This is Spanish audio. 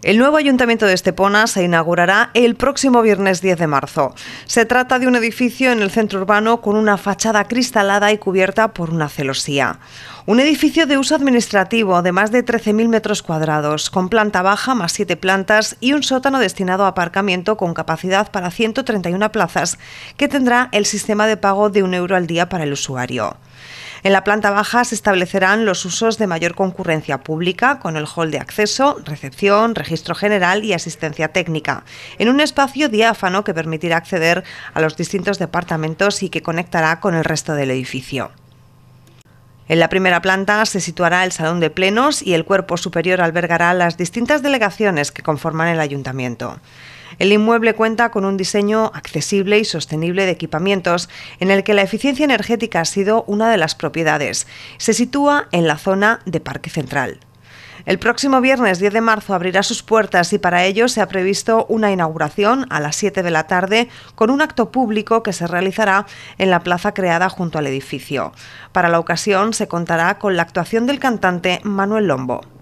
El nuevo ayuntamiento de Estepona se inaugurará el próximo viernes 10 de marzo. Se trata de un edificio en el centro urbano con una fachada cristalada y cubierta por una celosía. Un edificio de uso administrativo de más de 13.000 metros cuadrados, con planta baja más 7 plantas y un sótano destinado a aparcamiento con capacidad para 131 plazas, que tendrá el sistema de pago de un euro al día para el usuario. En la planta baja se establecerán los usos de mayor concurrencia pública con el hall de acceso, recepción, registro general y asistencia técnica, en un espacio diáfano que permitirá acceder a los distintos departamentos y que conectará con el resto del edificio. En la primera planta se situará el salón de plenos y el cuerpo superior albergará las distintas delegaciones que conforman el ayuntamiento. El inmueble cuenta con un diseño accesible y sostenible de equipamientos, en el que la eficiencia energética ha sido una de las propiedades. Se sitúa en la zona de Parque Central. El próximo viernes 10 de marzo abrirá sus puertas y para ello se ha previsto una inauguración a las 7 de la tarde con un acto público que se realizará en la plaza creada junto al edificio. Para la ocasión se contará con la actuación del cantante Manuel Lombo.